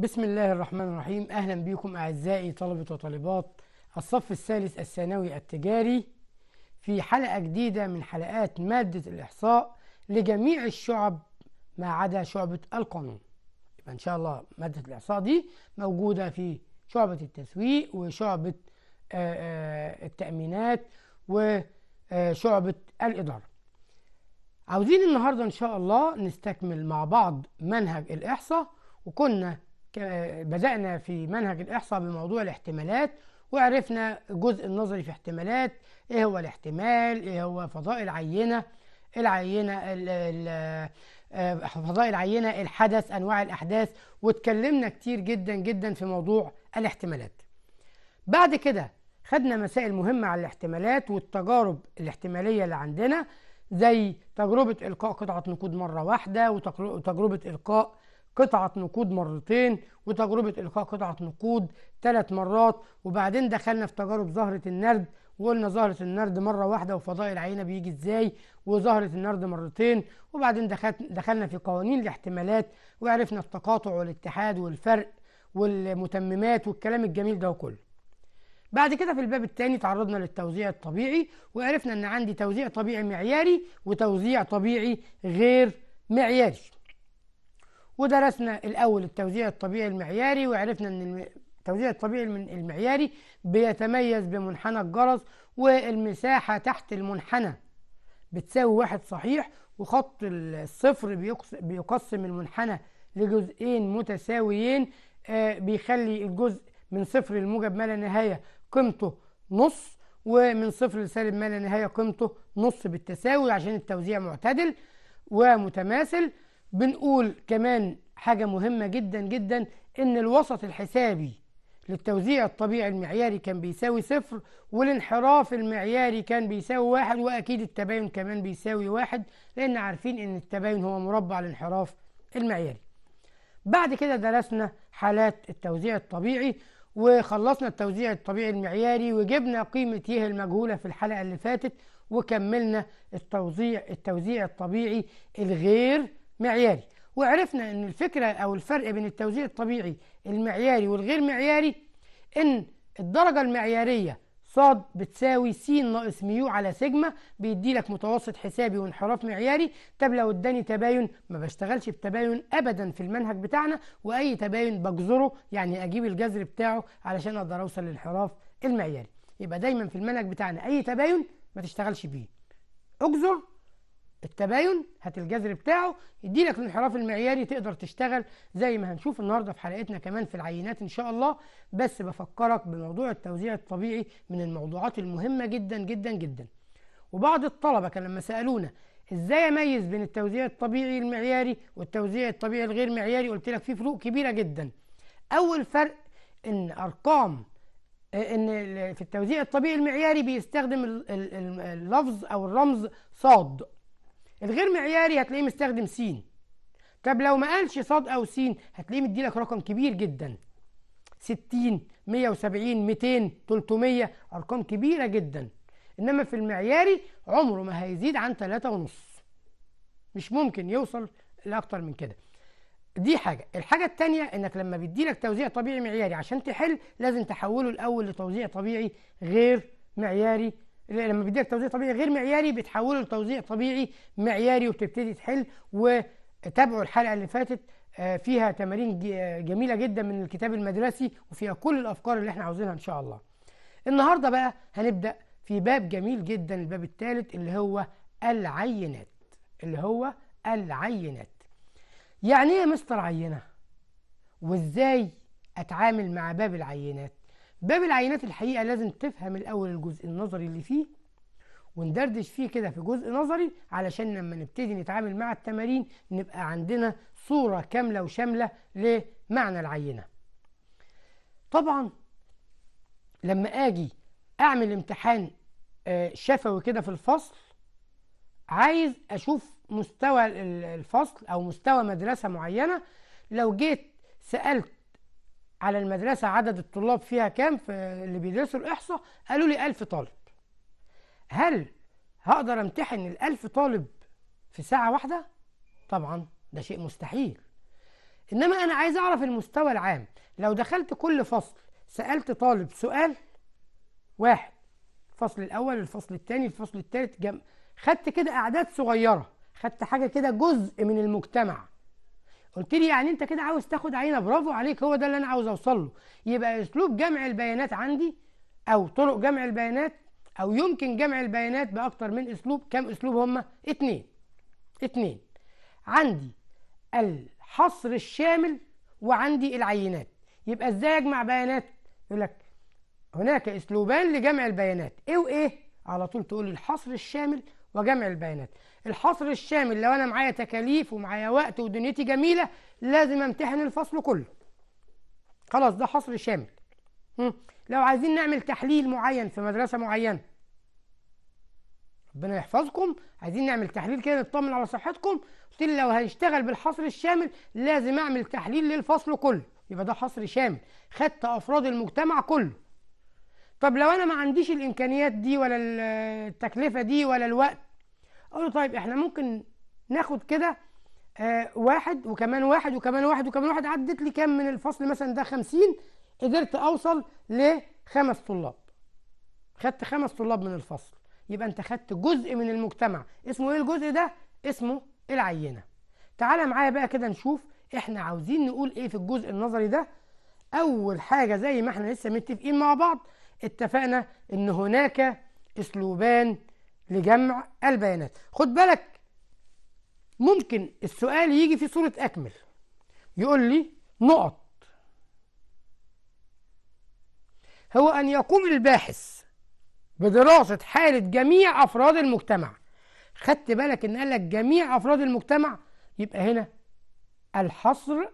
بسم الله الرحمن الرحيم أهلا بكم أعزائي طلبة وطالبات الصف الثالث الثانوي التجاري في حلقة جديدة من حلقات مادة الإحصاء لجميع الشعب ما عدا شعبة القانون يبقى إن شاء الله مادة الإحصاء دي موجودة في شعبة التسويق وشعبة آه، آه، التأمينات وشعبة الإدارة عاوزين النهاردة إن شاء الله نستكمل مع بعض منهج الإحصاء وكنا بدأنا في منهج الإحصاء بموضوع الاحتمالات وعرفنا الجزء النظري في احتمالات إيه هو الاحتمال إيه هو فضاء العينة العينة ال ال آه، فضاء العينة الحدث أنواع الأحداث واتكلمنا كتير جدا جدا في موضوع الاحتمالات بعد كده خدنا مسائل مهمة على الاحتمالات والتجارب الاحتمالية اللي عندنا زي تجربة إلقاء قطعة نقود مرة واحدة وتجربة إلقاء قطعة نقود مرتين وتجربة إلقاء قطعة نقود ثلاث مرات وبعدين دخلنا في تجارب زهرة النرد وقلنا زهرة النرد مرة واحدة وفضاء العينة بيجي ازاي وزهرة النرد مرتين وبعدين دخلنا في قوانين الاحتمالات وعرفنا التقاطع والاتحاد والفرق والمتممات والكلام الجميل ده وكله بعد كده في الباب الثاني تعرضنا للتوزيع الطبيعي وعرفنا ان عندي توزيع طبيعي معياري وتوزيع طبيعي غير معياري ودرسنا الأول التوزيع الطبيعي المعياري وعرفنا أن التوزيع الطبيعي المعياري بيتميز بمنحنى الجرس والمساحة تحت المنحنى بتساوي واحد صحيح وخط الصفر بيقسم المنحنى لجزئين متساويين آه، بيخلي الجزء من صفر لموجب ما لا نهاية قيمته نص ومن صفر لسالب ما لا نهاية قيمته نص بالتساوي عشان التوزيع معتدل ومتماثل بنقول كمان حاجة مهمة جدا جدا إن الوسط الحسابي للتوزيع الطبيعي المعياري كان بيساوي صفر والانحراف المعياري كان بيساوي واحد وأكيد التباين كمان بيساوي واحد لأن عارفين إن التباين هو مربع الانحراف المعياري بعد كده درسنا حالات التوزيع الطبيعي وخلصنا التوزيع الطبيعي المعياري وجبنا قيمة يه المجهولة في الحلقة اللي فاتت وكملنا التوزيع التوزيع الطبيعي الغير معياري وعرفنا ان الفكره او الفرق بين التوزيع الطبيعي المعياري والغير معياري ان الدرجه المعياريه ص بتساوي س ناقص ميو على سيجما بيدي لك متوسط حسابي وانحراف معياري طب لو اداني تباين ما بشتغلش بتباين ابدا في المنهج بتاعنا واي تباين بجذره يعني اجيب الجذر بتاعه علشان اقدر اوصل للانحراف المعياري يبقى دايما في المنهج بتاعنا اي تباين ما تشتغلش بيه اجذر التباين هات الجذر بتاعه يدي لك الانحراف المعياري تقدر تشتغل زي ما هنشوف النهارده في حلقتنا كمان في العينات ان شاء الله بس بفكرك بموضوع التوزيع الطبيعي من الموضوعات المهمه جدا جدا جدا وبعض الطلبه كان لما سالونا ازاي اميز بين التوزيع الطبيعي المعياري والتوزيع الطبيعي الغير معياري قلت لك في فروق كبيره جدا اول فرق ان ارقام آه، ان في التوزيع الطبيعي المعياري بيستخدم اللفظ او الرمز صاد الغير معياري هتلاقيه مستخدم س طب لو ما قالش ص او س هتلاقيه مديلك رقم كبير جدا 60 170 200 300 ارقام كبيره جدا انما في المعياري عمره ما هيزيد عن 3 ونص مش ممكن يوصل لاكتر من كده دي حاجه الحاجه الثانيه انك لما بيديلك توزيع طبيعي معياري عشان تحل لازم تحوله الاول لتوزيع طبيعي غير معياري لما بيديك توزيع طبيعي غير معياري بتحوله لتوزيع طبيعي معياري وبتبتدي تحل وتابعوا الحلقه اللي فاتت آه، فيها تمارين جميله جدا من الكتاب المدرسي وفيها كل الافكار اللي احنا عاوزينها ان شاء الله النهارده بقى هنبدا في باب جميل جدا الباب الثالث اللي هو العينات اللي هو العينات يعني ايه مستر عينه وازاي اتعامل مع باب العينات باب العينات الحقيقة لازم تفهم الأول الجزء النظري اللي فيه وندردش فيه كده في جزء نظري علشان لما نبتدي نتعامل مع التمارين نبقى عندنا صورة كاملة وشاملة لمعنى العينة طبعا لما أجي أعمل امتحان آه، شفوي كده في الفصل عايز أشوف مستوى الفصل أو مستوى مدرسة معينة لو جيت سألت على المدرسة عدد الطلاب فيها كام في اللي بيدرسوا الإحصاء قالوا لي 1000 طالب هل هقدر امتحن ال 1000 طالب في ساعة واحدة؟ طبعا ده شيء مستحيل إنما أنا عايز أعرف المستوى العام لو دخلت كل فصل سألت طالب سؤال واحد الفصل الأول الفصل الثاني الفصل الثالث جم... خدت كده أعداد صغيرة خدت حاجة كده جزء من المجتمع قلت لي يعني انت كده عاوز تاخد عينه برافو عليك هو ده اللي انا عاوز اوصل له يبقى اسلوب جمع البيانات عندي او طرق جمع البيانات او يمكن جمع البيانات باكتر من اسلوب كم اسلوب هما اتنين اتنين عندي الحصر الشامل وعندي العينات يبقى ازاي اجمع بيانات يقول لك هناك اسلوبان لجمع البيانات ايه وايه على طول تقول الحصر الشامل وجمع البيانات الحصر الشامل لو انا معايا تكاليف ومعايا وقت ودنيتي جميله لازم امتحن الفصل كله خلاص ده حصر شامل مم. لو عايزين نعمل تحليل معين في مدرسه معينه ربنا يحفظكم عايزين نعمل تحليل كده نطمن على صحتكم قلت لي لو هنشتغل بالحصر الشامل لازم اعمل تحليل للفصل كله يبقى ده حصر شامل خدت افراد المجتمع كله طب لو انا ما عنديش الامكانيات دي ولا التكلفه دي ولا الوقت اقول له طيب احنا ممكن ناخد كده آه واحد وكمان واحد وكمان واحد وكمان واحد عدت لي كام من الفصل مثلا ده 50 قدرت اوصل لخمس طلاب خدت خمس طلاب من الفصل يبقى انت خدت جزء من المجتمع اسمه ايه الجزء ده اسمه العينه تعالى معايا بقى كده نشوف احنا عاوزين نقول ايه في الجزء النظري ده اول حاجه زي ما احنا لسه متفقين مع بعض اتفقنا ان هناك اسلوبان لجمع البيانات خد بالك ممكن السؤال يجي في صورة أكمل يقول لي نقط هو أن يقوم الباحث بدراسة حالة جميع أفراد المجتمع خدت بالك إن قال لك جميع أفراد المجتمع يبقى هنا الحصر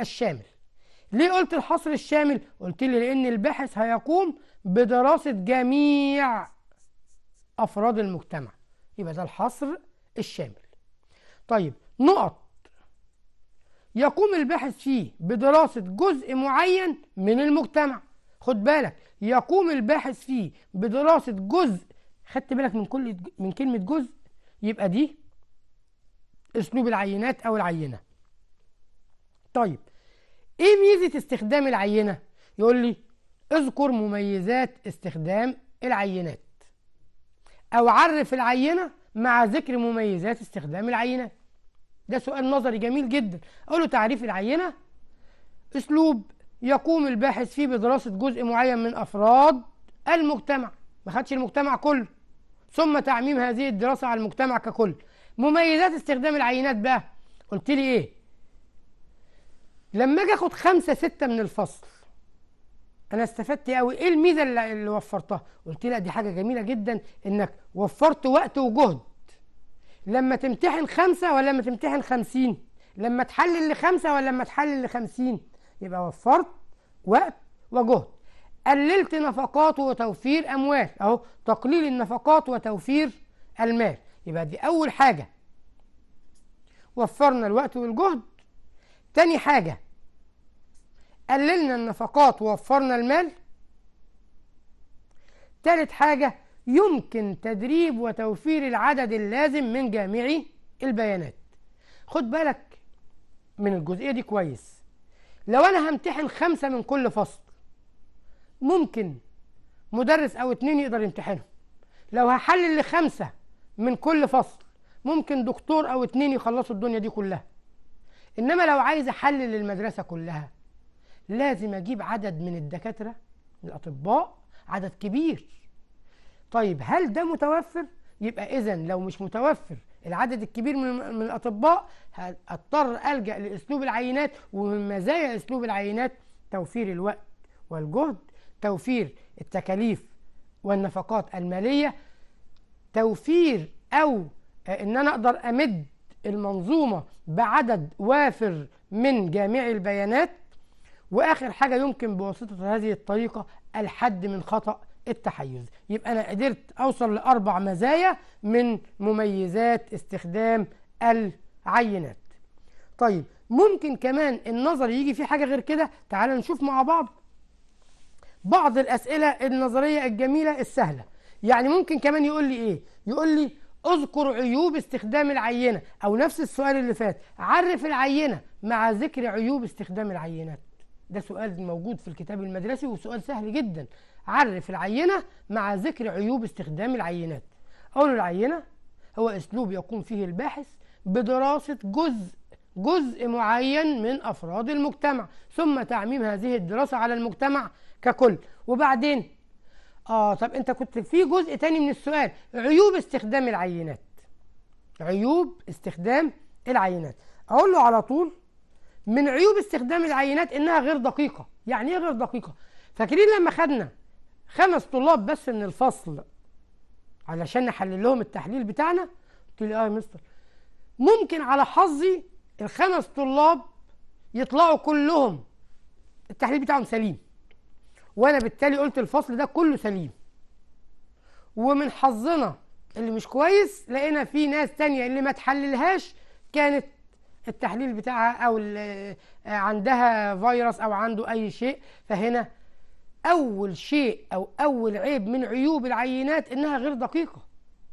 الشامل ليه قلت الحصر الشامل قلت لي لان الباحث هيقوم بدراسه جميع افراد المجتمع يبقى ده الحصر الشامل طيب نقط يقوم الباحث فيه بدراسة جزء معين من المجتمع خد بالك يقوم الباحث فيه بدراسة جزء خدت بالك من كل من كلمة جزء يبقى دي اسلوب العينات أو العينة طيب ايه ميزة استخدام العينة يقول لي اذكر مميزات استخدام العينات او عرف العينة مع ذكر مميزات استخدام العينات ده سؤال نظري جميل جدا اقول له تعريف العينة اسلوب يقوم الباحث فيه بدراسة جزء معين من افراد المجتمع ما خدش المجتمع كله ثم تعميم هذه الدراسة على المجتمع ككل مميزات استخدام العينات بقى قلت لي ايه لما اجي اخد خمسة ستة من الفصل انا استفدت قوي ايه الميزه اللي, اللي وفرتها قلت لها دي حاجه جميله جدا انك وفرت وقت وجهد لما تمتحن خمسة ولا لما تمتحن خمسين لما تحلل لخمسة ولا لما تحلل لخمسين يبقى وفرت وقت وجهد قللت نفقات وتوفير اموال اهو تقليل النفقات وتوفير المال يبقى دي اول حاجه وفرنا الوقت والجهد تاني حاجه قللنا النفقات ووفرنا المال تالت حاجة يمكن تدريب وتوفير العدد اللازم من جامعي البيانات خد بالك من الجزئية دي كويس لو أنا همتحن خمسة من كل فصل ممكن مدرس أو اتنين يقدر يمتحنهم لو هحلل لخمسة من كل فصل ممكن دكتور أو اتنين يخلصوا الدنيا دي كلها إنما لو عايز أحلل المدرسة كلها لازم اجيب عدد من الدكاتره الاطباء عدد كبير طيب هل ده متوفر يبقى اذا لو مش متوفر العدد الكبير من, من الاطباء هضطر الجا لاسلوب العينات ومن مزايا اسلوب العينات توفير الوقت والجهد توفير التكاليف والنفقات الماليه توفير او آه، ان انا اقدر امد المنظومه بعدد وافر من جامعي البيانات واخر حاجه يمكن بواسطه هذه الطريقه الحد من خطا التحيز يبقى انا قدرت اوصل لاربع مزايا من مميزات استخدام العينات طيب ممكن كمان النظر يجي فيه حاجه غير كده تعال نشوف مع بعض بعض الاسئله النظريه الجميله السهله يعني ممكن كمان يقول لي ايه يقول لي اذكر عيوب استخدام العينه او نفس السؤال اللي فات عرف العينه مع ذكر عيوب استخدام العينات ده سؤال موجود في الكتاب المدرسي وسؤال سهل جدا عرف العينة مع ذكر عيوب استخدام العينات أول العينة هو أسلوب يقوم فيه الباحث بدراسة جزء جزء معين من أفراد المجتمع ثم تعميم هذه الدراسة على المجتمع ككل وبعدين آه طب أنت كنت في جزء تاني من السؤال عيوب استخدام العينات عيوب استخدام العينات أقول له على طول من عيوب استخدام العينات انها غير دقيقه يعني ايه غير دقيقه فاكرين لما خدنا خمس طلاب بس من الفصل علشان نحلل لهم التحليل بتاعنا قلت له اه يا مستر ممكن على حظي الخمس طلاب يطلعوا كلهم التحليل بتاعهم سليم وانا بالتالي قلت الفصل ده كله سليم ومن حظنا اللي مش كويس لقينا في ناس تانية اللي ما تحللهاش كانت التحليل بتاعها أو آه، عندها فيروس أو عنده أي شيء فهنا أول شيء أو أول عيب من عيوب العينات إنها غير دقيقة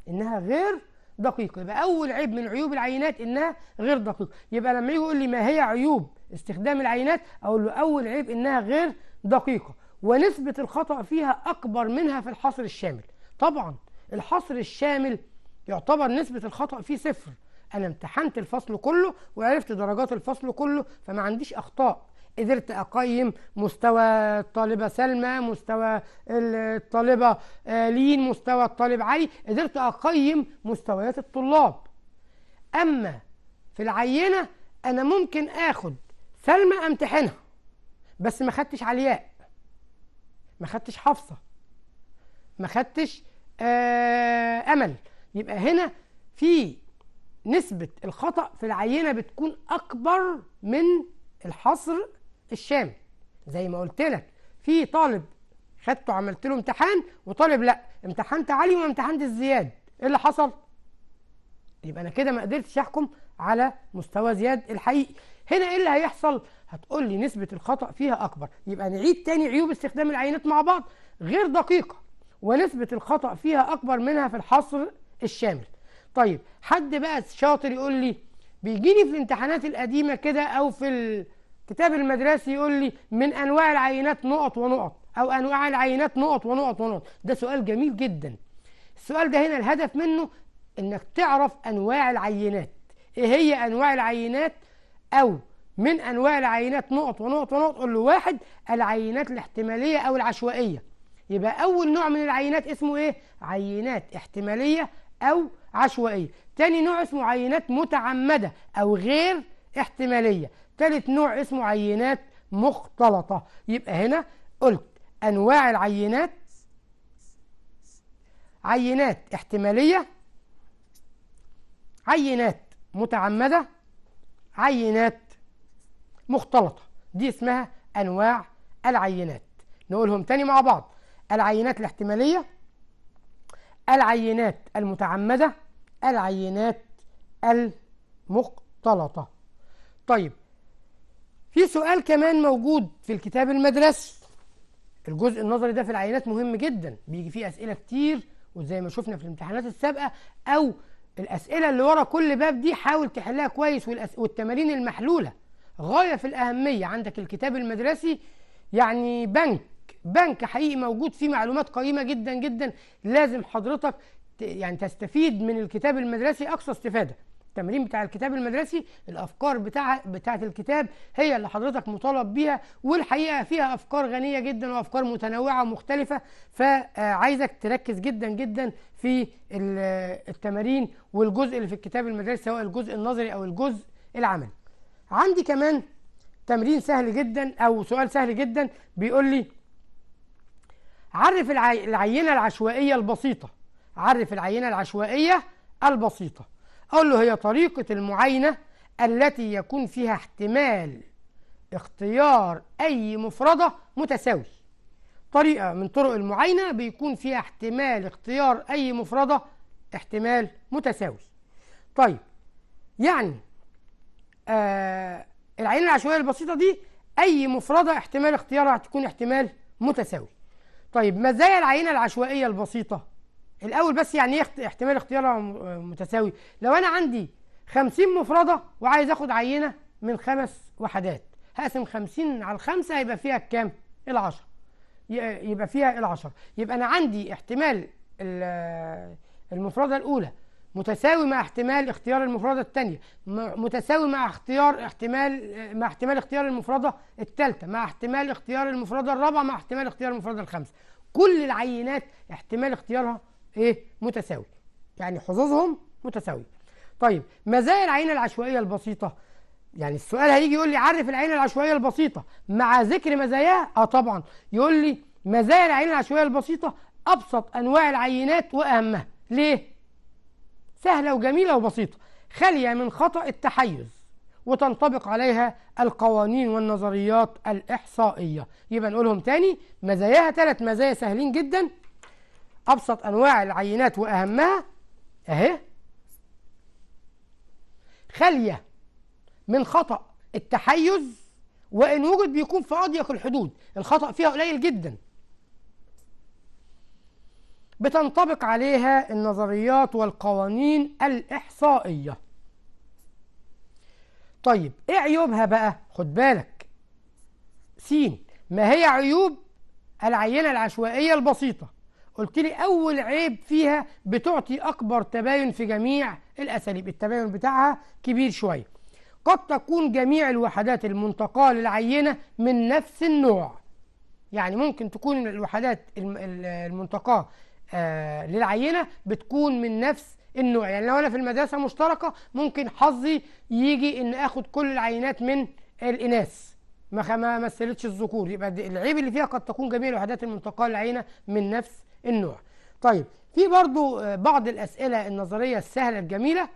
إنها غير دقيقة يبقى أول عيب من عيوب العينات إنها غير دقيقة يبقى لما يجي يقول لي ما هي عيوب استخدام العينات أقول له أول عيب إنها غير دقيقة ونسبة الخطأ فيها أكبر منها في الحصر الشامل طبعا الحصر الشامل يعتبر نسبة الخطأ فيه صفر انا امتحنت الفصل كله وعرفت درجات الفصل كله فما عنديش اخطاء قدرت اقيم مستوى الطالبه سلمى مستوى الطالبه آه، لين مستوى الطالب علي قدرت اقيم مستويات الطلاب اما في العينه انا ممكن اخد سلمى امتحنها بس ما خدتش علياء ما خدتش حفصه ما خدتش آه، امل يبقى هنا في نسبة الخطأ في العينة بتكون أكبر من الحصر الشامل زي ما قلت لك في طالب خدته عملت له امتحان وطالب لا امتحنت عالي وامتحنت الزياد ايه اللي حصل؟ يبقى انا كده ما قدرتش احكم على مستوى زياد الحقيقي هنا ايه اللي هيحصل؟ هتقول لي نسبة الخطأ فيها أكبر يبقى نعيد تاني عيوب استخدام العينات مع بعض غير دقيقة ونسبة الخطأ فيها أكبر منها في الحصر الشامل طيب حد بقى شاطر يقول لي بيجي لي في الامتحانات القديمة كده أو في الكتاب المدرسي يقول لي من أنواع العينات نقط ونقط أو أنواع العينات نقط ونقط ونقط ده سؤال جميل جدا السؤال ده هنا الهدف منه إنك تعرف أنواع العينات إيه هي أنواع العينات أو من أنواع العينات نقط ونقط ونقط قول له واحد العينات الاحتمالية أو العشوائية يبقى أول نوع من العينات اسمه إيه؟ عينات احتمالية أو عشوائية تاني نوع اسمه عينات متعمدة أو غير احتمالية تالت نوع اسمه عينات مختلطة يبقى هنا قلت أنواع العينات عينات احتمالية عينات متعمدة عينات مختلطة دي اسمها أنواع العينات نقولهم تاني مع بعض العينات الاحتمالية العينات المتعمدة العينات المختلطة طيب في سؤال كمان موجود في الكتاب المدرسي الجزء النظري ده في العينات مهم جدا بيجي فيه أسئلة كتير وزي ما شفنا في الامتحانات السابقة أو الأسئلة اللي ورا كل باب دي حاول تحلها كويس والتمارين المحلولة غاية في الأهمية عندك الكتاب المدرسي يعني بنك بنك حقيقي موجود فيه معلومات قيمة جدا جدا لازم حضرتك يعني تستفيد من الكتاب المدرسي اقصى استفاده التمرين بتاع الكتاب المدرسي الافكار بتاع بتاعه الكتاب هي اللي حضرتك مطالب بيها والحقيقه فيها افكار غنيه جدا وافكار متنوعه ومختلفه فعايزك آه، تركز جدا جدا في التمارين والجزء اللي في الكتاب المدرسي سواء الجزء النظري او الجزء العملي عندي كمان تمرين سهل جدا او سؤال سهل جدا بيقول لي عرف العينه العشوائيه البسيطه عرف العينة العشوائية البسيطة أقول له هي طريقة المعاينة التي يكون فيها احتمال اختيار أي مفردة متساوي طريقة من طرق المعاينة بيكون فيها احتمال اختيار أي مفردة احتمال متساوي طيب يعني آه العينة العشوائية البسيطة دي أي مفردة احتمال اختيارها هتكون احتمال متساوي طيب مزايا العينة العشوائية البسيطة الاول بس يعني ايه احتمال اختيارها متساوي لو انا عندي 50 مفرده وعايز اخد عينه من خمس وحدات هقسم 50 على 5 هيبقى فيها كام ال10 يبقى فيها ال10 يبقى انا عندي احتمال المفرده الاولى متساوي مع احتمال اختيار المفردة الثانية متساوي مع اختيار احتمال مع احتمال اختيار المفردة الثالثة مع احتمال اختيار المفردة الرابعة مع احتمال اختيار المفردة الخامسة كل العينات احتمال اختيارها ايه متساوي يعني حظوظهم متساويه طيب مزايا العينه العشوائيه البسيطه يعني السؤال هيجي يقول لي عرف العينه العشوائيه البسيطه مع ذكر مزاياها اه طبعا يقول لي مزايا العينه العشوائيه البسيطه ابسط انواع العينات واهمها ليه سهله وجميله وبسيطه خاليه من خطا التحيز وتنطبق عليها القوانين والنظريات الاحصائيه يبقى نقولهم تاني مزاياها ثلاث مزايا سهلين جدا أبسط أنواع العينات وأهمها أهي خالية من خطأ التحيز وإن وجد بيكون في أضيق الحدود الخطأ فيها قليل جدا بتنطبق عليها النظريات والقوانين الإحصائية طيب إيه عيوبها بقى؟ خد بالك سين ما هي عيوب العينة العشوائية البسيطة قلت لي أول عيب فيها بتعطي أكبر تباين في جميع الأساليب التباين بتاعها كبير شوية قد تكون جميع الوحدات المنتقاه للعينة من نفس النوع يعني ممكن تكون الوحدات المنتقاه آه، للعينة بتكون من نفس النوع يعني لو أنا في المدرسة مشتركة ممكن حظي يجي إن آخد كل العينات من الإناث ما مثلتش الذكور يبقى العيب اللي فيها قد تكون جميع الوحدات المنتقاه للعينة من نفس النوع طيب في برضو آه، بعض الأسئلة النظرية السهلة الجميلة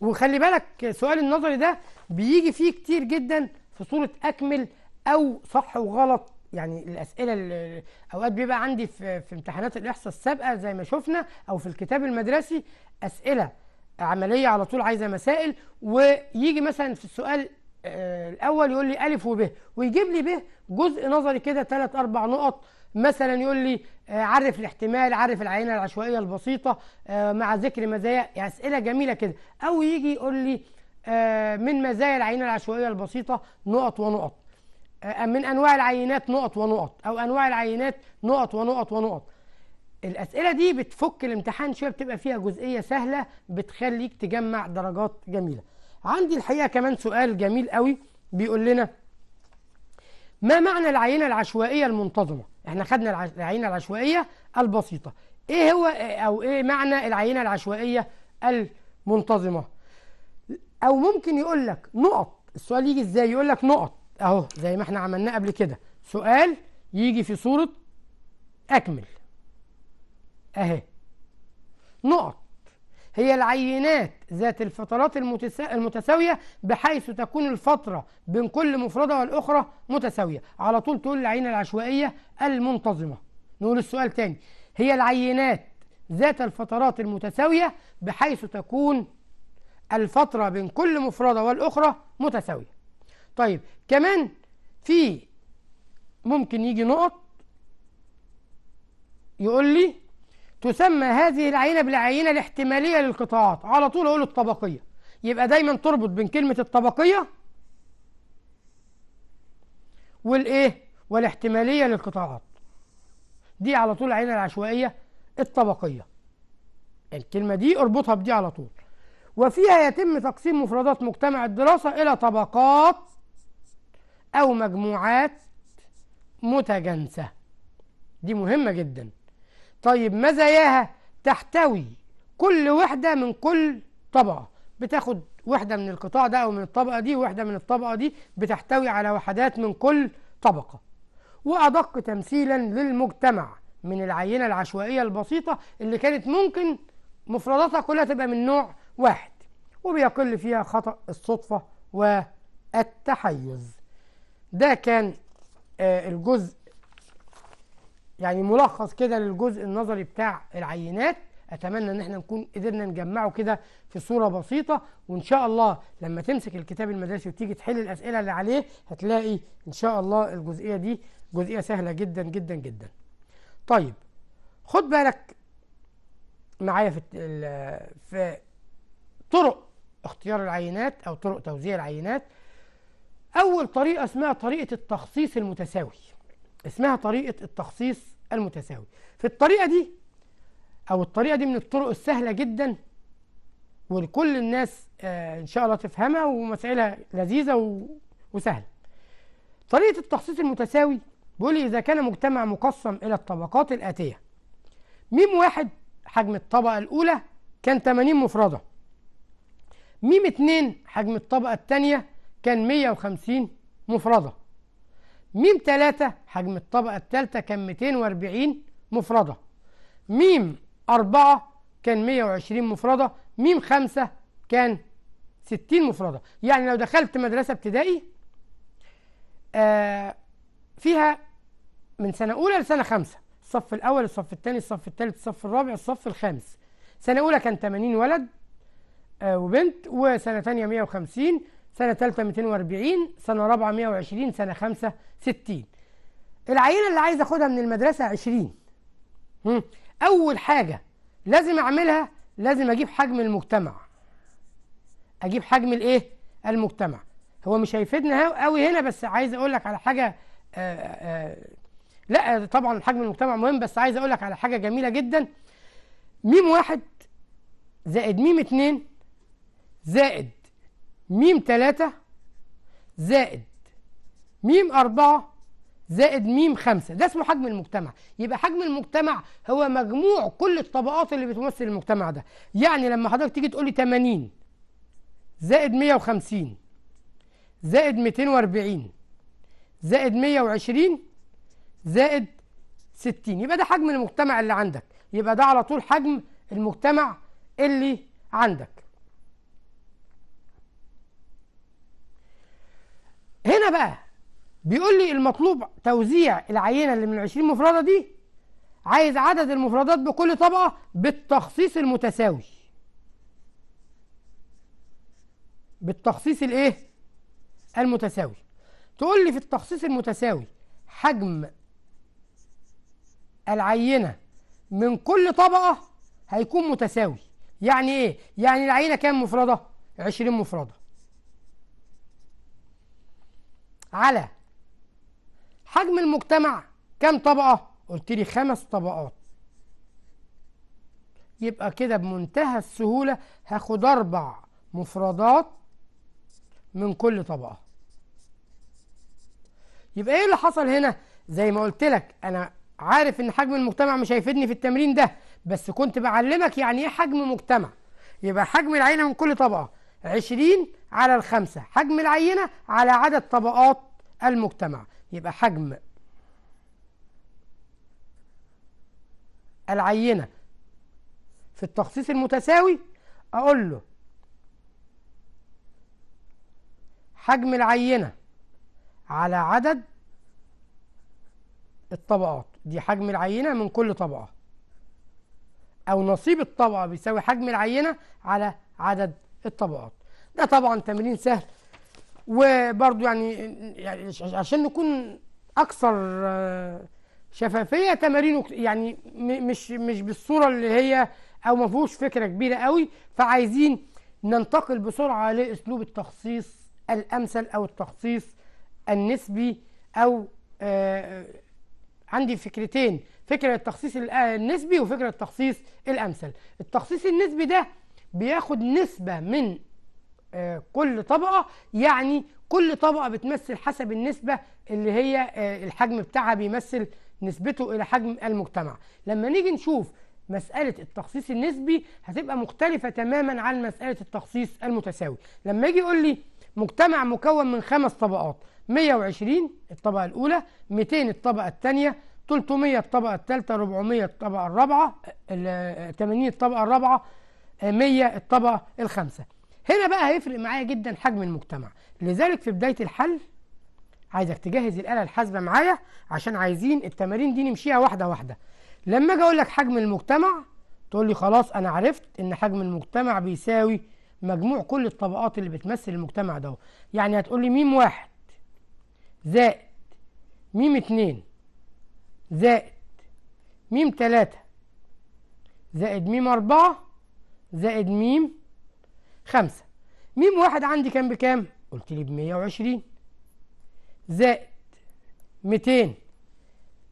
وخلي بالك سؤال النظري ده بيجي فيه كتير جدا في صورة أكمل أو صح وغلط يعني الأسئلة اللي أوقات بيبقى عندي في, في امتحانات الإحصاء السابقة زي ما شفنا أو في الكتاب المدرسي أسئلة عملية على طول عايزة مسائل ويجي مثلا في السؤال آه، الأول يقول لي ألف وب ويجيب لي ب جزء نظري كده ثلاث أربع نقط مثلا يقول لي آه، عرف الاحتمال عرف العينه العشوائيه البسيطه آه، مع ذكر مزايا اسئله جميله كده او يجي يقول لي آه، من مزايا العينه العشوائيه البسيطه نقط ونقط من انواع العينات نقط ونقط او انواع العينات نقط ونقط ونقط الاسئله دي بتفك الامتحان شويه بتبقى فيها جزئيه سهله بتخليك تجمع درجات جميله عندي الحقيقه كمان سؤال جميل قوي بيقول لنا ما معنى العينة العشوائية المنتظمة؟ احنا خدنا العينة العشوائية البسيطة ايه هو او ايه معنى العينة العشوائية المنتظمة؟ او ممكن يقول لك نقط السؤال يجي ازاي يقول لك نقط اهو زي ما احنا عملناه قبل كده سؤال يجي في صورة اكمل اهي نقط هي العينات ذات الفترات المتساوية بحيث تكون الفترة بين كل مفردة والأخرى متساوية على طول تقول العينة العشوائية المنتظمة نقول السؤال تاني هي العينات ذات الفترات المتساوية بحيث تكون الفترة بين كل مفردة والأخرى متساوية طيب كمان في ممكن يجي نقط يقول لي تسمى هذه العينة بالعينة الاحتمالية للقطاعات على طول أقول الطبقية يبقى دايما تربط بين كلمة الطبقية والإيه والاحتمالية للقطاعات دي على طول العينة العشوائية الطبقية الكلمة دي اربطها بدي على طول وفيها يتم تقسيم مفردات مجتمع الدراسة إلى طبقات أو مجموعات متجانسة دي مهمة جدا طيب مزاياها تحتوي كل وحدة من كل طبقة بتاخد وحدة من القطاع ده أو من الطبقة دي وحدة من الطبقة دي بتحتوي على وحدات من كل طبقة وأدق تمثيلا للمجتمع من العينة العشوائية البسيطة اللي كانت ممكن مفرداتها كلها تبقى من نوع واحد وبيقل فيها خطأ الصدفة والتحيز ده كان آه، الجزء يعني ملخص كده للجزء النظري بتاع العينات اتمنى ان احنا نكون قدرنا نجمعه كده في صوره بسيطه وان شاء الله لما تمسك الكتاب المدرسي وتيجي تحل الاسئله اللي عليه هتلاقي ان شاء الله الجزئيه دي جزئيه سهله جدا جدا جدا طيب خد بالك معايا في في طرق اختيار العينات او طرق توزيع العينات اول طريقه اسمها طريقه التخصيص المتساوي اسمها طريقة التخصيص المتساوي في الطريقة دي أو الطريقة دي من الطرق السهلة جدا ولكل الناس آه إن شاء الله تفهمها ومسائلها لذيذة وسهلة طريقة التخصيص المتساوي بيقول إذا كان مجتمع مقسم إلى الطبقات الآتية ميم واحد حجم الطبقة الأولى كان 80 مفردة ميم اتنين حجم الطبقة الثانية كان 150 مفردة ميم 3 حجم الطبقة التالتة كان 240 مفردة ميم 4 كان 120 مفردة ميم 5 كان 60 مفردة يعني لو دخلت مدرسة ابتدائي آه فيها من سنة أولى لسنة خمسة الصف الأول الصف الثاني الصف الثالث الصف الرابع الصف الخامس سنة أولى كان 80 ولد آه وبنت وسنة ثانية 150 سنة ثالثة 240 سنة رابعة 120 سنة خمسة 60 العينة اللي عايز اخدها من المدرسة 20 أول حاجة لازم أعملها لازم أجيب حجم المجتمع أجيب حجم الإيه؟ المجتمع هو مش هيفيدنا قوي هنا بس عايز أقول لك على حاجة آآ آه، آآ آه، لا طبعا حجم المجتمع مهم بس عايز أقول لك على حاجة جميلة جدا ميم واحد زائد ميم اتنين زائد ميم تلاتة زائد ميم أربعة زائد ميم خمسة ده اسمه حجم المجتمع يبقى حجم المجتمع هو مجموع كل الطبقات اللي بتمثل المجتمع ده يعني لما حضرتك تيجي تقولي 80 زائد 150 زائد 240 زائد 120 زائد 60 يبقى ده حجم المجتمع اللي عندك يبقى ده على طول حجم المجتمع اللي عندك هنا بقى بيقول لي المطلوب توزيع العينه اللي من 20 مفرده دي عايز عدد المفردات بكل طبقه بالتخصيص المتساوي بالتخصيص الايه المتساوي تقول لي في التخصيص المتساوي حجم العينه من كل طبقه هيكون متساوي يعني ايه يعني العينه كام مفرده 20 مفرده على حجم المجتمع كام طبقة؟ قلت لي خمس طبقات يبقى كده بمنتهى السهولة هاخد أربع مفردات من كل طبقة يبقى إيه اللي حصل هنا؟ زي ما قلت لك أنا عارف إن حجم المجتمع مش هيفيدني في التمرين ده بس كنت بعلمك يعني إيه حجم مجتمع يبقى حجم العينة من كل طبقة 20 على الخمسة حجم العينة على عدد طبقات المجتمع يبقى حجم العينة في التخصيص المتساوي أقول له حجم العينة على عدد الطبقات دي حجم العينة من كل طبقة أو نصيب الطبقة بيساوي حجم العينة على عدد الطبقات ده طبعا تمرين سهل وبرضو يعني, يعني عشان نكون اكثر آه، شفافيه تمارينه يعني مش مش بالصوره اللي هي او ما فيهوش فكره كبيره قوي فعايزين ننتقل بسرعه لاسلوب التخصيص الامثل او التخصيص النسبي او آه، عندي فكرتين فكره التخصيص آه، النسبي وفكره التخصيص الامثل التخصيص النسبي ده بياخد نسبه من آه، كل طبقة يعني كل طبقة بتمثل حسب النسبة اللي هي آه، الحجم بتاعها بيمثل نسبته إلى حجم المجتمع لما نيجي نشوف مسألة التخصيص النسبي هتبقى مختلفة تماما عن مسألة التخصيص المتساوي لما يجي يقول لي مجتمع مكون من خمس طبقات 120 الطبقة الأولى 200 الطبقة الثانية 300 الطبقة الثالثة 400 الطبقة الرابعة 80 آه، الطبقة الرابعة 100 الطبقة الخامسة هنا بقى هيفرق معايا جدا حجم المجتمع لذلك في بداية الحل عايزك تجهز الآلة الحاسبة معايا عشان عايزين التمارين دي نمشيها واحدة واحدة لما أجي أقول لك حجم المجتمع تقول لي خلاص أنا عرفت إن حجم المجتمع بيساوي مجموع كل الطبقات اللي بتمثل المجتمع ده يعني هتقول لي ميم واحد زائد ميم اتنين زائد ميم تلاتة زائد ميم أربعة زائد ميم خمسة ميم واحد عندي كان بكام؟ قلت لي بمية وعشرين زائد ميتين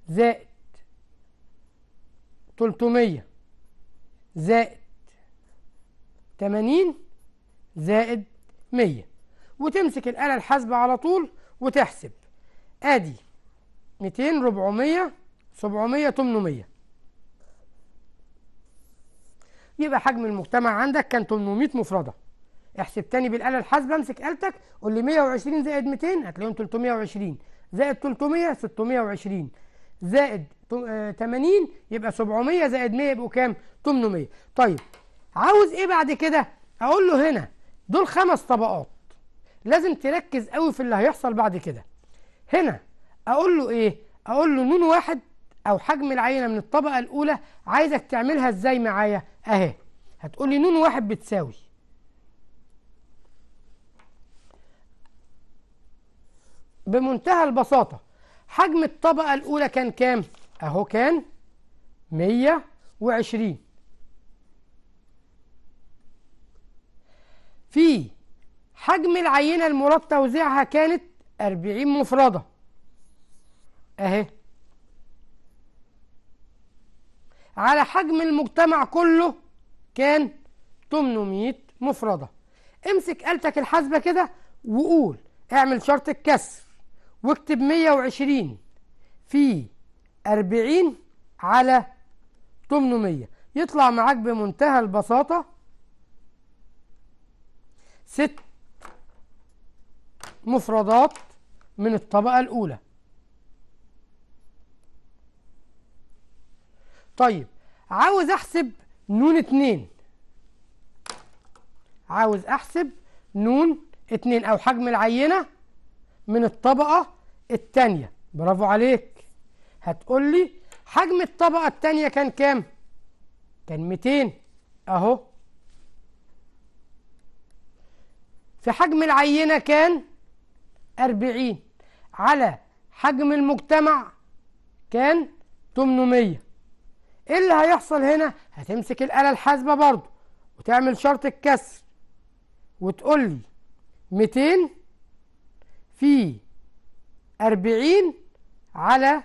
زائد تلتمية زائد تمانين زائد مية وتمسك الآلة الحاسبة على طول وتحسب آدي ميتين ربعمية سبعمية تمنمية يبقى حجم المجتمع عندك كان 800 مفردة احسب تاني بالآلة الحاسبة امسك آلتك قول لي 120 زائد 200 هتلاقيهم 320 زائد 300 620 زائد 80 آه، يبقى 700 زائد 100 يبقوا كام؟ 800 طيب عاوز ايه بعد كده؟ اقول له هنا دول خمس طبقات لازم تركز قوي في اللي هيحصل بعد كده هنا اقول له ايه؟ اقول له نون واحد او حجم العينه من الطبقه الاولى عايزك تعملها ازاي معايا؟ اهي هتقول لي نون واحد بتساوي بمنتهى البساطة حجم الطبقة الأولى كان كام؟ أهو كان 120 في حجم العينة المراد توزيعها كانت 40 مفردة أهي على حجم المجتمع كله كان 800 مفردة امسك آلتك الحاسبة كده وقول اعمل شرط الكسر واكتب 120 في 40 على 800 يطلع معاك بمنتهى البساطة ست مفردات من الطبقة الأولى طيب عاوز أحسب نون اتنين عاوز أحسب نون اتنين أو حجم العينة من الطبقة التانية برافو عليك هتقول لي حجم الطبقة التانية كان كام كان 200 اهو في حجم العينة كان 40 على حجم المجتمع كان 800 ايه اللي هيحصل هنا هتمسك الآلة الحاسبة برضو وتعمل شرط الكسر وتقول لي 200 في أربعين على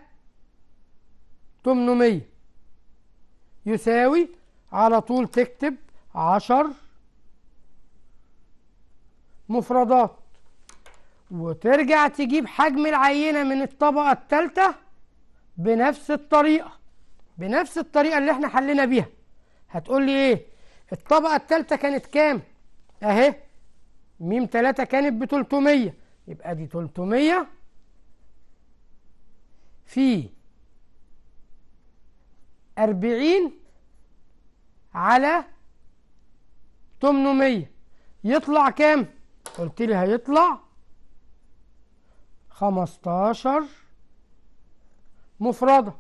تمنمية يساوي على طول تكتب عشر مفردات وترجع تجيب حجم العينة من الطبقة الثالثة بنفس الطريقة بنفس الطريقة اللي احنا حلينا بيها هتقول لي ايه الطبقة الثالثة كانت كام اهي ميم 3 كانت ب 300 يبقى دي 300 في أربعين على تمنمية يطلع كام؟ قلت لي هيطلع خمستاشر مفردة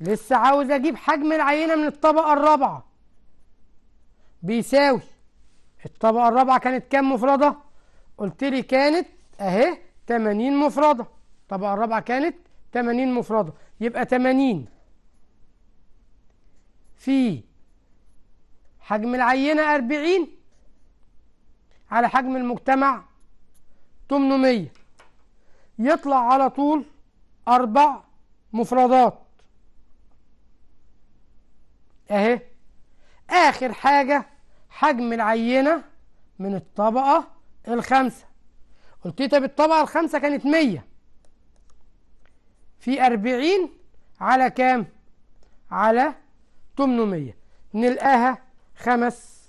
لسه عاوز أجيب حجم العينة من الطبقة الرابعة بيساوي الطبقة الرابعة كانت كام مفردة؟ قلت لي كانت أهي 80 مفردة الطبقة الرابعة كانت 80 مفردة يبقى 80 في حجم العينة 40 على حجم المجتمع 800 يطلع على طول أربع مفردات أهي آخر حاجة حجم العينة من الطبقة الخامسة قلت لي إيه؟ طب الطبقة الخامسة كانت 100 في 40 على كام على 800 نلقاها خمس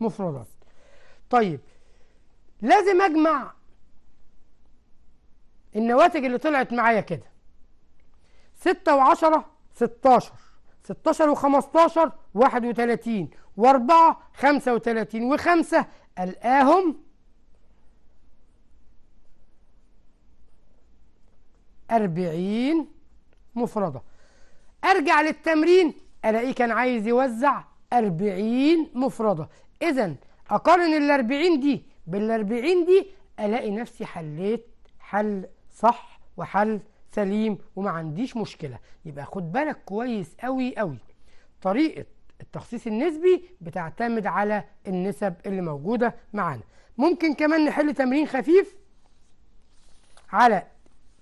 مفردات طيب لازم أجمع النواتج اللي طلعت معايا كده 6 و10 16 16 و15 31 و4 35 و5 ألقاهم أربعين مفردة أرجع للتمرين ألاقيه كان عايز يوزع أربعين مفردة إذا أقارن الأربعين دي بالأربعين دي ألاقي نفسي حليت حل صح وحل سليم وما عنديش مشكلة يبقى خد بالك كويس قوي قوي طريقة التخصيص النسبي بتعتمد على النسب اللي موجودة معانا ممكن كمان نحل تمرين خفيف على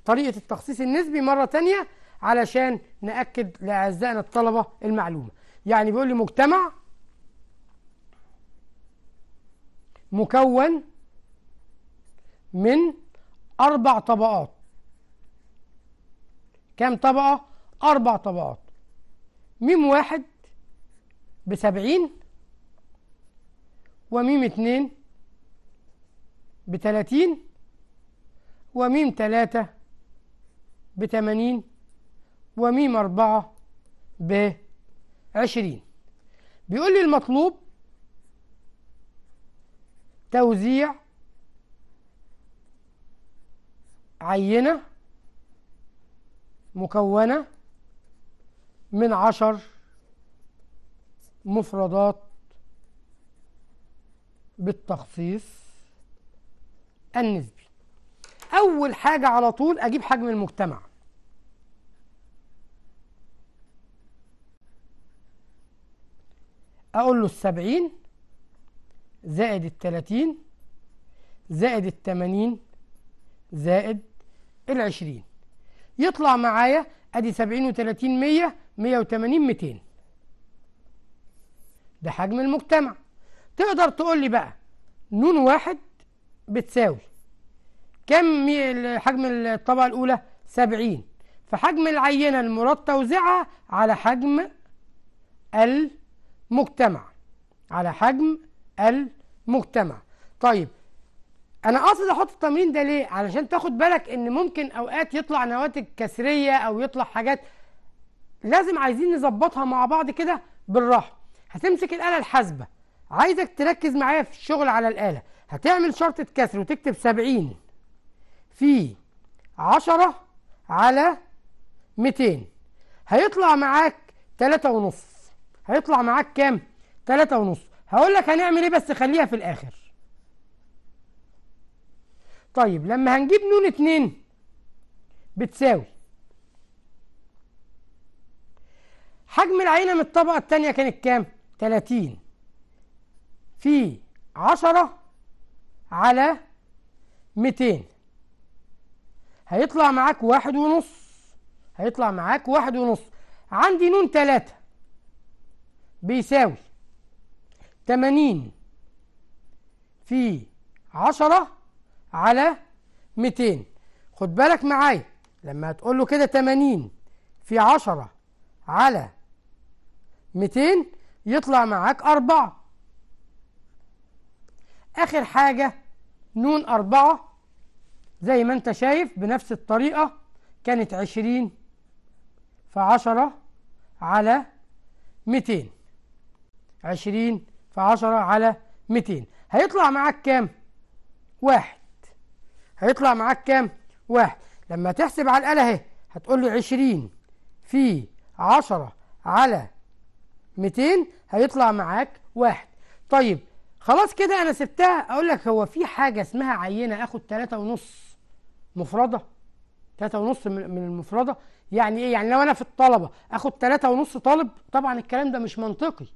طريقة التخصيص النسبي مرة تانية علشان نأكد لأعزائنا الطلبة المعلومة يعني بيقول لي مجتمع مكون من أربع طبقات كام طبقة؟ أربع طبقات ميم واحد بسبعين وميم اتنين بتلاتين وميم تلاتة بتمانين وميم أربعة بعشرين بيقول لي المطلوب توزيع عينة مكونة من عشر مفردات بالتخصيص النسبي أول حاجة على طول أجيب حجم المجتمع أقول له السبعين زائد التلاتين زائد التمانين زائد العشرين يطلع معايا أدي سبعين وتلاتين مية مية وتمانين ميتين ده حجم المجتمع تقدر تقول لي بقى نون واحد بتساوي كم حجم الطبقة الأولى؟ سبعين فحجم العينة المراد توزيعها على حجم ال المجتمع على حجم المجتمع طيب انا قاصد احط التمرين ده ليه علشان تاخد بالك ان ممكن اوقات يطلع نواتج كسريه او يطلع حاجات لازم عايزين نظبطها مع بعض كده بالراحه هتمسك الاله الحاسبه عايزك تركز معايا في الشغل على الاله هتعمل شرطه كسر وتكتب 70 في 10 على 200 هيطلع معاك 3.5 ونص هيطلع معاك كام تلاتة ونص هقول لك هنعمل ايه بس خليها في الاخر طيب لما هنجيب نون اتنين بتساوي حجم العينة من الطبقة التانية كانت كام؟ 30 في 10 على 200 هيطلع معاك واحد ونص هيطلع معاك واحد ونص عندي نون تلاتة بيساوي 80 في 10 على 200 خد بالك معايا لما هتقول له كده 80 في 10 على 200 يطلع معاك 4 آخر حاجة نون 4 زي ما أنت شايف بنفس الطريقة كانت 20 في 10 على 200 20 في 10 على 200 هيطلع معاك كام؟ واحد هيطلع معاك كام؟ واحد لما تحسب على الآلة اهي هتقول لي 20 في 10 على 200 هيطلع معاك واحد طيب خلاص كده أنا سبتها أقول لك هو في حاجة اسمها عينة آخد 3.5 مفردة 3.5 من المفردة يعني إيه؟ يعني لو أنا في الطلبة آخد 3.5 طالب طبعا الكلام ده مش منطقي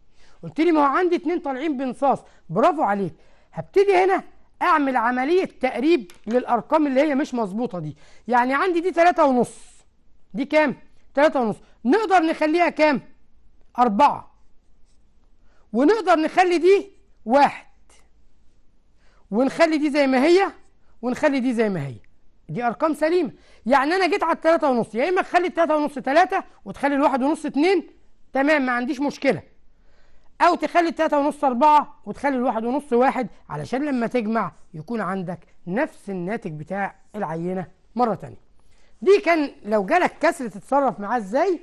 قلت لي ما هو عندي اتنين طالعين بنصاص برافو عليك هبتدي هنا اعمل عمليه تقريب للارقام اللي هي مش مظبوطه دي يعني عندي دي تلاتة ونص دي كام تلاتة ونص نقدر نخليها كام أربعة ونقدر نخلي دي واحد ونخلي دي زي ما هي ونخلي دي زي ما هي دي أرقام سليمة يعني أنا جيت على التلاتة ونص يا إما تخلي التلاتة ونص تلاتة وتخلي الواحد ونص اتنين تمام ما عنديش مشكلة او تخلي التلاتة ونص اربعة وتخلي الواحد ونص واحد علشان لما تجمع يكون عندك نفس الناتج بتاع العينة مرة تانية دي كان لو جالك كسر تتصرف معاه ازاي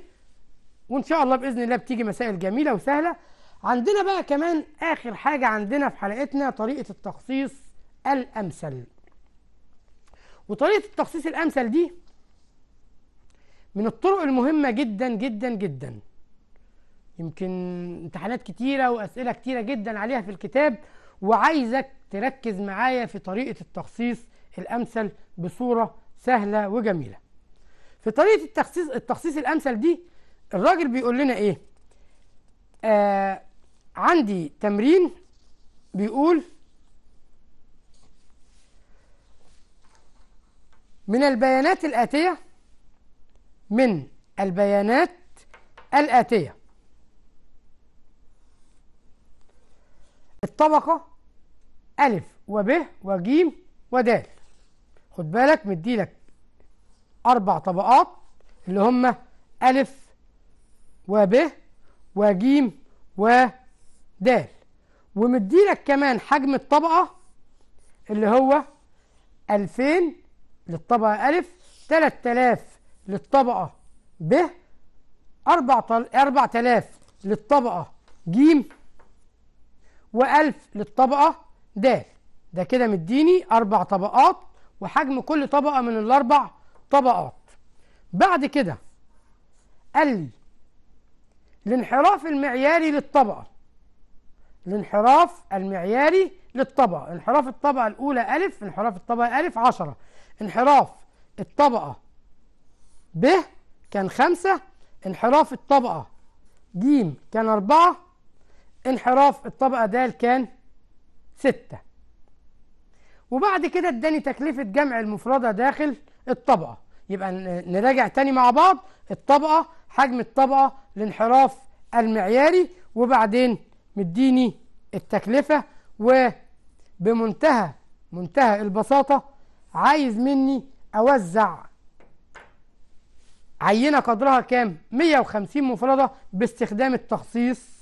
وان شاء الله باذن الله بتيجي مسائل جميلة وسهلة عندنا بقى كمان اخر حاجة عندنا في حلقتنا طريقة التخصيص الامثل وطريقة التخصيص الامثل دي من الطرق المهمة جدا جدا جدا يمكن امتحانات كتيرة وأسئلة كتيرة جدا عليها في الكتاب وعايزك تركز معايا في طريقة التخصيص الأمثل بصورة سهلة وجميلة في طريقة التخصيص, التخصيص الأمثل دي الراجل بيقول لنا إيه آه عندي تمرين بيقول من البيانات الآتية من البيانات الآتية الطبقة ألف وب وجيم ودال خد بالك مديلك أربع طبقات اللي هما ألف وب وجيم ودال ومديلك كمان حجم الطبقة اللي هو ألفين للطبقة ألف تلاف للطبقة ب أربع تلاف للطبقة ج وألف للطبقة د ده كده مديني أربع طبقات وحجم كل طبقة من الأربع طبقات بعد كده قال لي الانحراف المعياري للطبقة الانحراف المعياري للطبقة انحراف الطبقة الأولى ألف انحراف الطبقة ألف عشرة انحراف الطبقة ب كان خمسة انحراف الطبقة ج كان أربعة انحراف الطبقة د كان 6 وبعد كده اداني تكلفة جمع المفردة داخل الطبقة يبقى نراجع تاني مع بعض الطبقة حجم الطبقة الانحراف المعياري وبعدين مديني التكلفة وبمنتهى منتهى البساطة عايز مني أوزع عينة قدرها كام 150 مفردة باستخدام التخصيص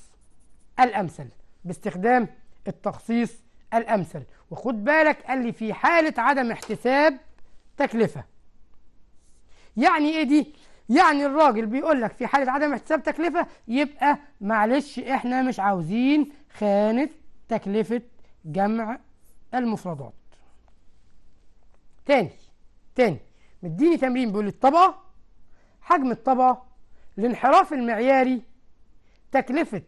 الأمثل باستخدام التخصيص الأمثل وخد بالك قال لي في حالة عدم احتساب تكلفة يعني إيه دي؟ يعني الراجل بيقول لك في حالة عدم احتساب تكلفة يبقى معلش إحنا مش عاوزين خانة تكلفة جمع المفردات تاني تاني مديني تمرين بيقول الطبقة حجم الطبقة الانحراف المعياري تكلفة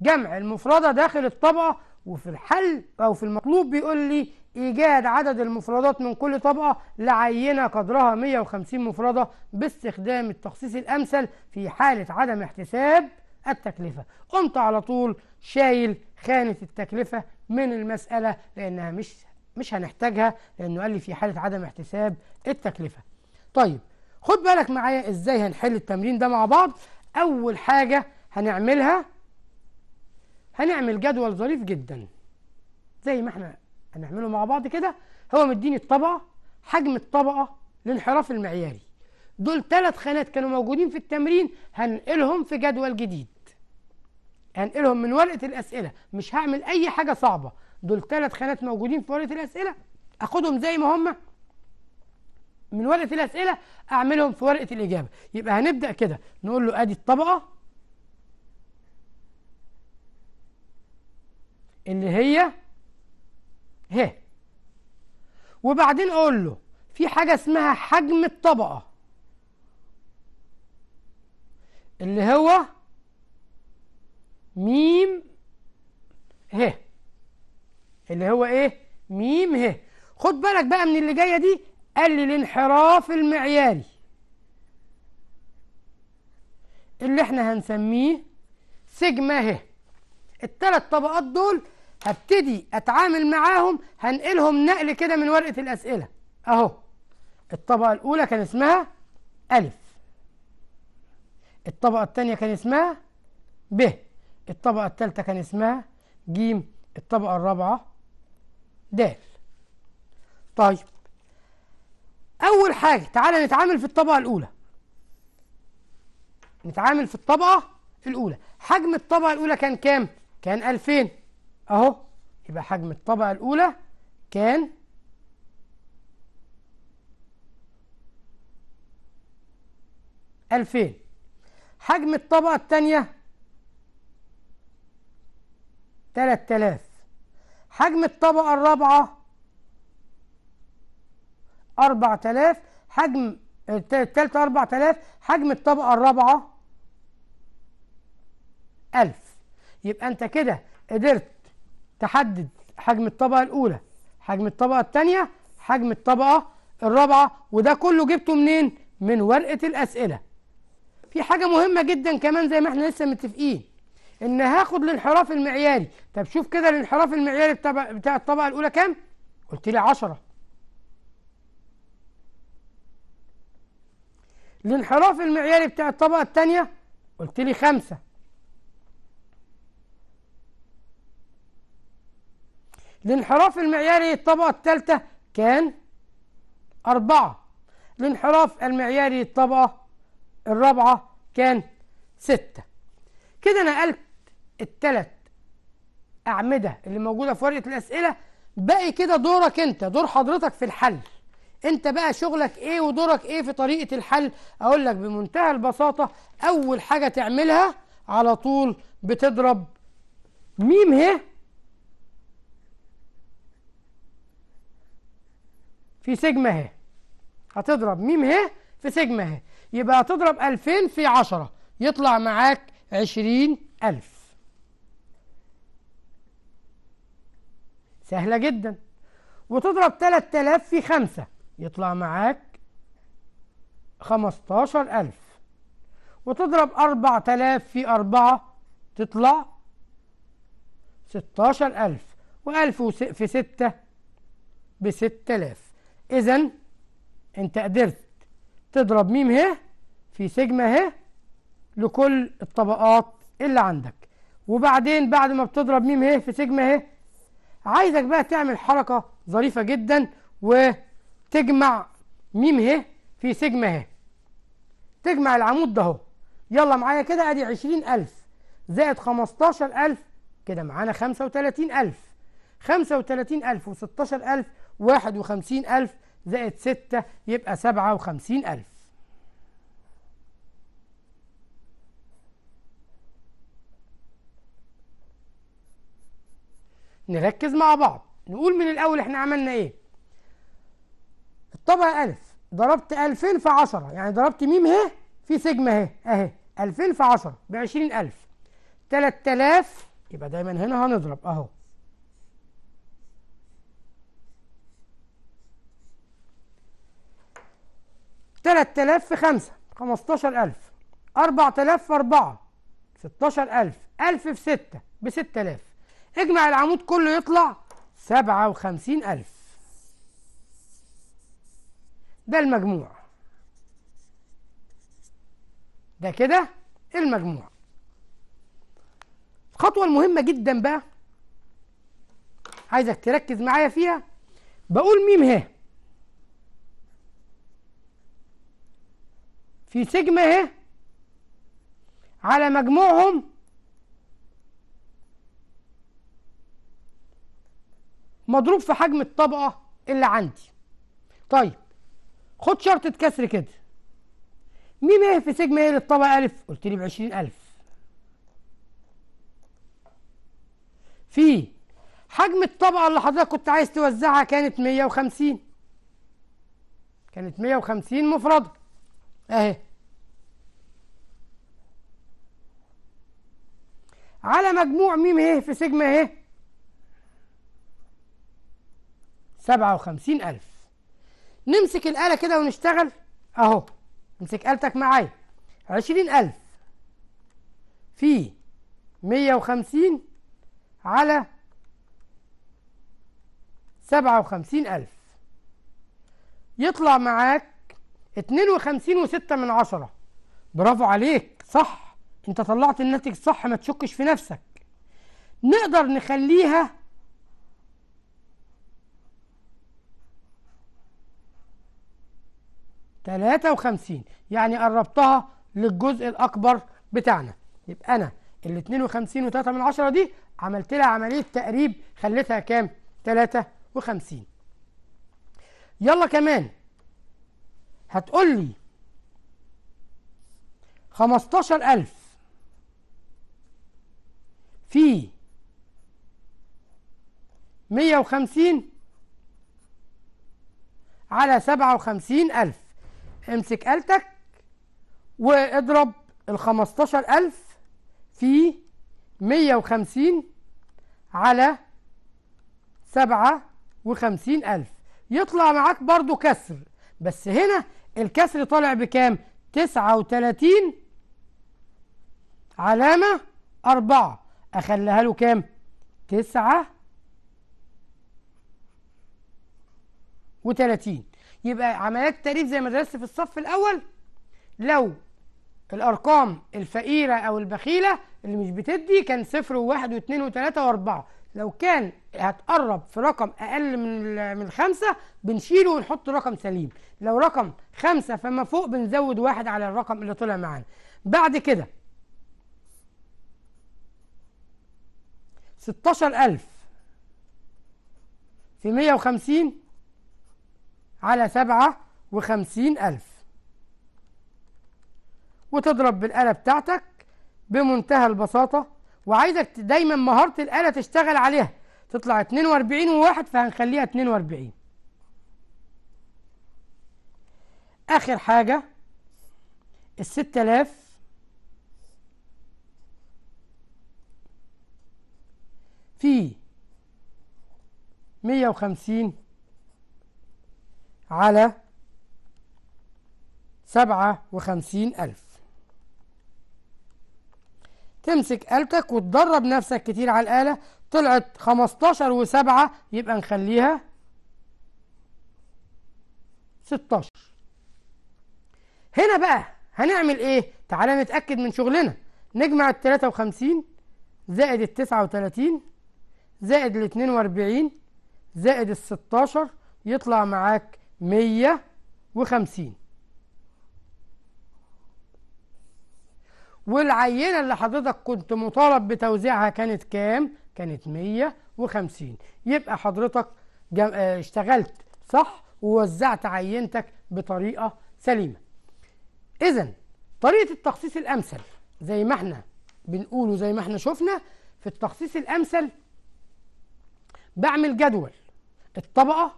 جمع المفردة داخل الطبقة وفي الحل أو في المطلوب بيقول لي إيجاد عدد المفردات من كل طبقة لعينة قدرها 150 مفردة باستخدام التخصيص الأمثل في حالة عدم احتساب التكلفة قمت على طول شايل خانة التكلفة من المسألة لأنها مش مش هنحتاجها لأنه قال لي في حالة عدم احتساب التكلفة طيب خد بالك معايا إزاي هنحل التمرين ده مع بعض أول حاجة هنعملها هنعمل جدول ظريف جدا زي ما احنا هنعمله مع بعض كده هو مديني الطبقة حجم الطبقة الانحراف المعياري دول ثلاث خانات كانوا موجودين في التمرين هنقلهم في جدول جديد هنقلهم من ورقة الأسئلة مش هعمل أي حاجة صعبة دول ثلاث خانات موجودين في ورقة الأسئلة أخدهم زي ما هم من ورقة الأسئلة أعملهم في ورقة الإجابة يبقى هنبدأ كده نقول له أدي الطبقة اللي هي ه وبعدين اقول له في حاجه اسمها حجم الطبقه اللي هو ميم ه اللي هو ايه ميم ه خد بالك بقى من اللي جايه دي لي الانحراف المعياري اللي احنا هنسميه سيجما ه الثلاث طبقات دول هبتدي اتعامل معاهم هنقلهم نقل كده من ورقه الاسئله اهو الطبقه الاولى كان اسمها الف الطبقه الثانيه كان اسمها ب الطبقه الثالثه كان اسمها ج الطبقه الرابعه د طيب اول حاجه تعالى نتعامل في الطبقه الاولى نتعامل في الطبقه الاولى حجم الطبقه الاولى كان كام كان 2000 أهو يبقى حجم الطبقة الأولى كان ألفين حجم الطبقة الثانيه تلات حجم الطبقة الرابعة أربعة حجم الثالثه أربعة حجم الطبقة الرابعة ألف يبقى أنت كده قدرت تحدد حجم الطبقة الأولى حجم الطبقة الثانية حجم الطبقة الرابعة وده كله جبته منين؟ من ورقة الأسئلة في حاجة مهمة جدا كمان زي ما احنا لسه متفقين ان هاخد الانحراف المعياري طب شوف كده الانحراف المعياري بتاع, بتاع الطبقة الأولى كام؟ قلت لي 10 الانحراف المعياري بتاع الطبقة الثانية قلت لي 5 الانحراف المعياري الطبقة الثالثة كان أربعة الانحراف المعياري الطبقة الرابعة كان ستة كده نقلت التلات أعمدة اللي موجودة في ورقة الأسئلة باقي كده دورك أنت دور حضرتك في الحل أنت بقى شغلك إيه ودورك إيه في طريقة الحل أقول لك بمنتهى البساطة أول حاجة تعملها على طول بتضرب ميم هي في سيجما ه هتضرب م ه في سيجما ه يبقى هتضرب 2000 في 10 يطلع معاك 20000 سهلة جدا وتضرب 3000 في 5 يطلع معاك 15000 وتضرب 4000 في 4 تطلع 16000 و1000 في 6 ب 6000 إذا أنت قدرت تضرب م ه في سيجما ه لكل الطبقات اللي عندك وبعدين بعد ما بتضرب م ه في سيجما ه عايزك بقى تعمل حركة ظريفة جدا وتجمع م ه في سيجما ه تجمع العمود ده اهو يلا معايا كده ادي 20000 زائد 15000 كده معانا 35000 35000 و16000 واحد وخمسين ألف زائد ستة يبقى سبعة وخمسين ألف نركز مع بعض نقول من الأول احنا عملنا ايه الطبقة ألف ضربت ألفين في عشرة يعني ضربت ميم هي في سيجما هي اهي ألفين في عشرة بعشرين ألف تلات آلاف يبقى دايما هنا هنضرب اهو 3000 في 5 15000 4000 في 4 16000 1000 في 6 ب 6000 اجمع العمود كله يطلع 57000 ده المجموع ده كده المجموع الخطوة المهمة جدا بقى عايزك تركز معايا فيها بقول ميم ه في سيجما اهي على مجموعهم مضروب في حجم الطبقة اللي عندي طيب خد شرطة كسر كده ميم ايه في سيجما ايه للطبقة ألف قلت لي ب 20000 في حجم الطبقة اللي حضرتك كنت عايز توزعها كانت 150 كانت 150 مفردة اهي على مجموع م ه في سيجما ه سبعة وخمسين ألف نمسك الآلة كده ونشتغل أهو امسك آلتك معايا عشرين ألف في مية وخمسين على سبعة وخمسين ألف يطلع معاك 52 و من عشرة برافو عليك صح انت طلعت الناتج صح ما تشكش في نفسك نقدر نخليها تلاتة وخمسين يعني قربتها للجزء الأكبر بتاعنا يبقى أنا ال 52 وتلاتة من عشرة دي عملت لها عملية تقريب خليتها كام؟ تلاتة وخمسين يلا كمان هتقول لي 15000 في 150 على 57000 امسك آلتك واضرب ال 15000 في 150 على 57000 يطلع معاك برضو كسر بس هنا الكسر طالع بكام 39 علامة أربعة أخليها له كام تسعة وتلاتين يبقى عمليات التأليف زي ما درست في الصف الأول لو الأرقام الفقيرة أو البخيلة اللي مش بتدي كان صفر وواحد واتنين وتلاتة وأربعة لو كان هتقرب في رقم اقل من من خمسه بنشيله ونحط رقم سليم لو رقم خمسه فما فوق بنزود واحد على الرقم اللي طلع معانا بعد كده 16000 في 150 على 57000 وتضرب بالآلة بتاعتك بمنتهى البساطة وعايزك دايما مهارة الآلة تشتغل عليها تطلع 42 وواحد فهنخليها 42 آخر حاجة الستة آلاف في مية وخمسين على سبعة وخمسين ألف تمسك آلتك وتدرب نفسك كتير على الآلة طلعت 15 و7 يبقى نخليها 16 هنا بقى هنعمل ايه تعالى نتأكد من شغلنا نجمع ال 53 زائد ال 39 زائد ال 42 زائد ال 16 يطلع معاك 150 والعينة اللي حضرتك كنت مطالب بتوزيعها كانت كام؟ كانت 150 يبقى حضرتك آه، اشتغلت صح ووزعت عينتك بطريقة سليمة إذا طريقة التخصيص الأمثل زي ما احنا بنقول وزي ما احنا شفنا في التخصيص الأمثل بعمل جدول الطبقة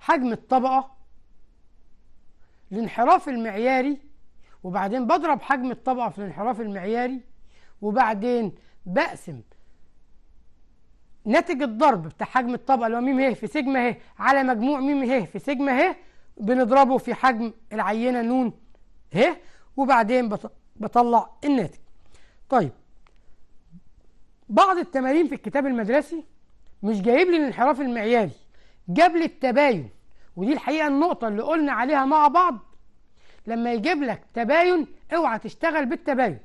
حجم الطبقة الانحراف المعياري وبعدين بضرب حجم الطبقة في الانحراف المعياري وبعدين بقسم ناتج الضرب بتاع حجم الطبقة اللي هو م ه في سيجما ه على مجموع م ه في سيجما ه بنضربه في حجم العينة ن ه وبعدين بطلع الناتج طيب بعض التمارين في الكتاب المدرسي مش جايب لي الانحراف المعياري جاب لي التباين ودي الحقيقة النقطة اللي قلنا عليها مع بعض لما يجيب لك تباين اوعى تشتغل بالتباين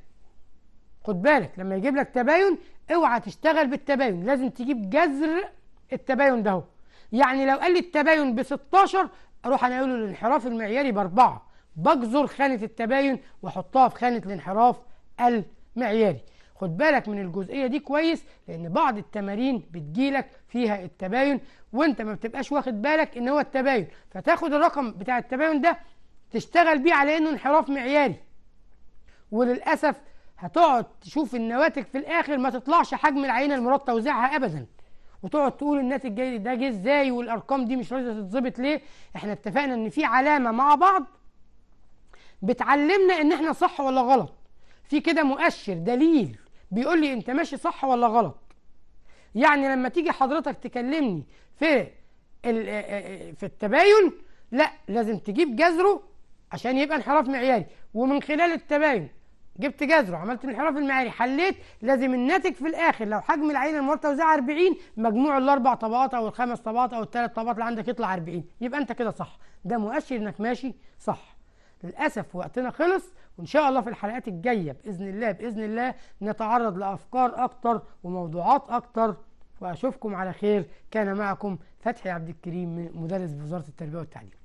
خد بالك لما يجيب لك تباين اوعى تشتغل بالتباين لازم تجيب جذر التباين ده يعني لو قال لي التباين ب 16 اروح انا اقول الانحراف المعياري باربعه بجذر خانه التباين واحطها في خانه الانحراف المعياري خد بالك من الجزئيه دي كويس لان بعض التمارين بتجيلك فيها التباين وانت ما بتبقاش واخد بالك ان هو التباين فتاخد الرقم بتاع التباين ده تشتغل بيه على انه انحراف معياري وللاسف هتقعد تشوف النواتج في الاخر ما تطلعش حجم العينه المراد توزيعها ابدا وتقعد تقول الناتج جاي ده جه ازاي والارقام دي مش راضيه تتظبط ليه احنا اتفقنا ان في علامه مع بعض بتعلمنا ان احنا صح ولا غلط في كده مؤشر دليل بيقول لي انت ماشي صح ولا غلط يعني لما تيجي حضرتك تكلمني في آه، آه، آه، في التباين لا لازم تجيب جذره عشان يبقى انحراف معياري ومن خلال التباين جبت جذر وعملت الانحراف المعياري حليت لازم الناتج في الاخر لو حجم العينه المواد 40 مجموع الاربع طبقات او الخمس طبقات او الثلاث طبقات اللي عندك يطلع 40 يبقى انت كده صح ده مؤشر انك ماشي صح للاسف وقتنا خلص وان شاء الله في الحلقات الجايه باذن الله باذن الله نتعرض لافكار اكتر وموضوعات اكتر واشوفكم على خير كان معكم فتحي عبد الكريم مدرس بوزاره التربيه والتعليم